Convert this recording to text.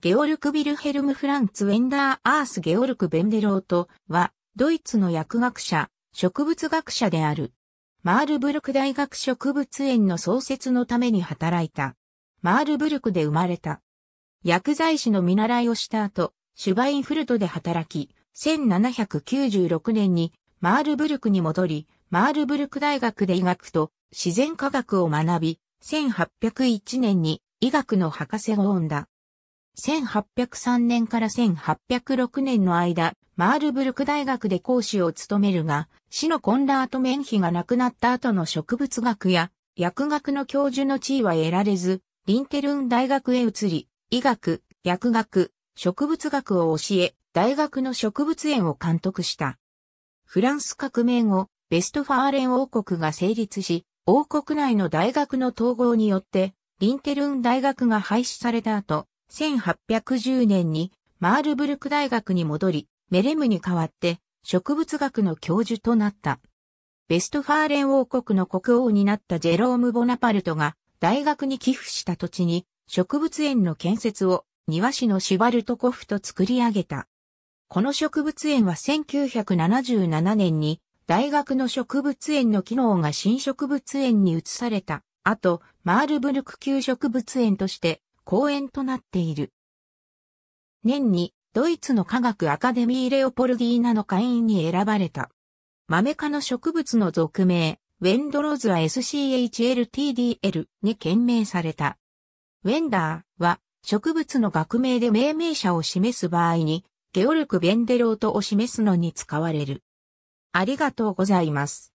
ゲオルク・ビルヘルム・フランツ・ウェンダー・アース・ゲオルク・ベンデロートは、ドイツの薬学者、植物学者である。マールブルク大学植物園の創設のために働いた。マールブルクで生まれた。薬剤師の見習いをした後、シュバインフルトで働き、1796年にマールブルクに戻り、マールブルク大学で医学と自然科学を学び、1801年に医学の博士を生んだ。1803年から1806年の間、マールブルク大学で講師を務めるが、死のコンラート・免費が亡くなった後の植物学や薬学の教授の地位は得られず、リンテルン大学へ移り、医学、薬学、植物学を教え、大学の植物園を監督した。フランス革命後、ベストファーレン王国が成立し、王国内の大学の統合によって、リンテルン大学が廃止された後、1810年にマールブルク大学に戻り、メレムに代わって植物学の教授となった。ベストファーレン王国の国王になったジェローム・ボナパルトが大学に寄付した土地に植物園の建設を庭師のシュバルトコフと作り上げた。この植物園は1977年に大学の植物園の機能が新植物園に移された後、マールブルク旧植物園として公園となっている。年にドイツの科学アカデミーレオポルギーナの会員に選ばれた。マメ科の植物の俗名、ウェンドロズは SCHLTDL に検命された。ウェンダーは植物の学名で命名者を示す場合に、ゲオルク・ベンデロートを示すのに使われる。ありがとうございます。